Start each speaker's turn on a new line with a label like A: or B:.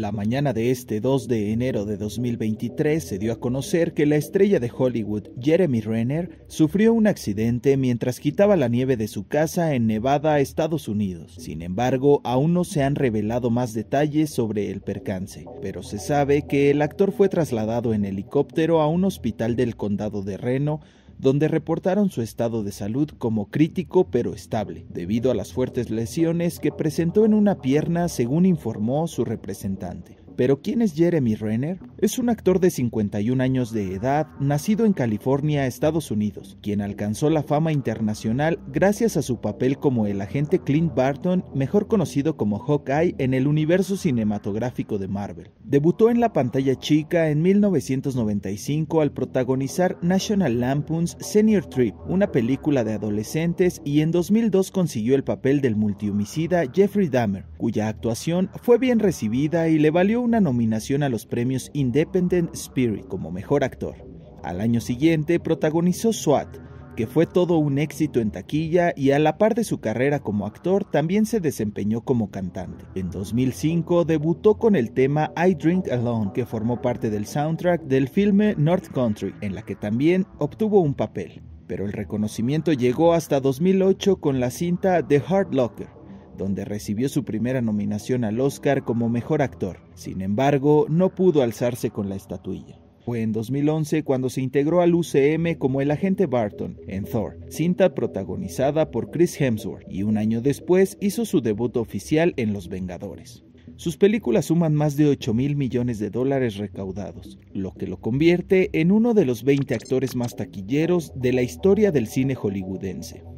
A: La mañana de este 2 de enero de 2023 se dio a conocer que la estrella de Hollywood Jeremy Renner sufrió un accidente mientras quitaba la nieve de su casa en Nevada, Estados Unidos. Sin embargo, aún no se han revelado más detalles sobre el percance, pero se sabe que el actor fue trasladado en helicóptero a un hospital del condado de Reno donde reportaron su estado de salud como crítico pero estable, debido a las fuertes lesiones que presentó en una pierna según informó su representante. Pero ¿quién es Jeremy Renner? Es un actor de 51 años de edad, nacido en California, Estados Unidos, quien alcanzó la fama internacional gracias a su papel como el agente Clint Barton, mejor conocido como Hawkeye en el universo cinematográfico de Marvel. Debutó en la pantalla chica en 1995 al protagonizar National Lampoon's Senior Trip, una película de adolescentes, y en 2002 consiguió el papel del multihomicida Jeffrey Dahmer, cuya actuación fue bien recibida y le valió una nominación a los premios Independent Spirit como mejor actor. Al año siguiente protagonizó SWAT, que fue todo un éxito en taquilla y a la par de su carrera como actor también se desempeñó como cantante. En 2005 debutó con el tema I Drink Alone, que formó parte del soundtrack del filme North Country, en la que también obtuvo un papel. Pero el reconocimiento llegó hasta 2008 con la cinta The Hard Locker, donde recibió su primera nominación al Oscar como Mejor Actor. Sin embargo, no pudo alzarse con la estatuilla. Fue en 2011 cuando se integró al UCM como el agente Barton en Thor, cinta protagonizada por Chris Hemsworth, y un año después hizo su debut oficial en Los Vengadores. Sus películas suman más de 8 mil millones de dólares recaudados, lo que lo convierte en uno de los 20 actores más taquilleros de la historia del cine hollywoodense.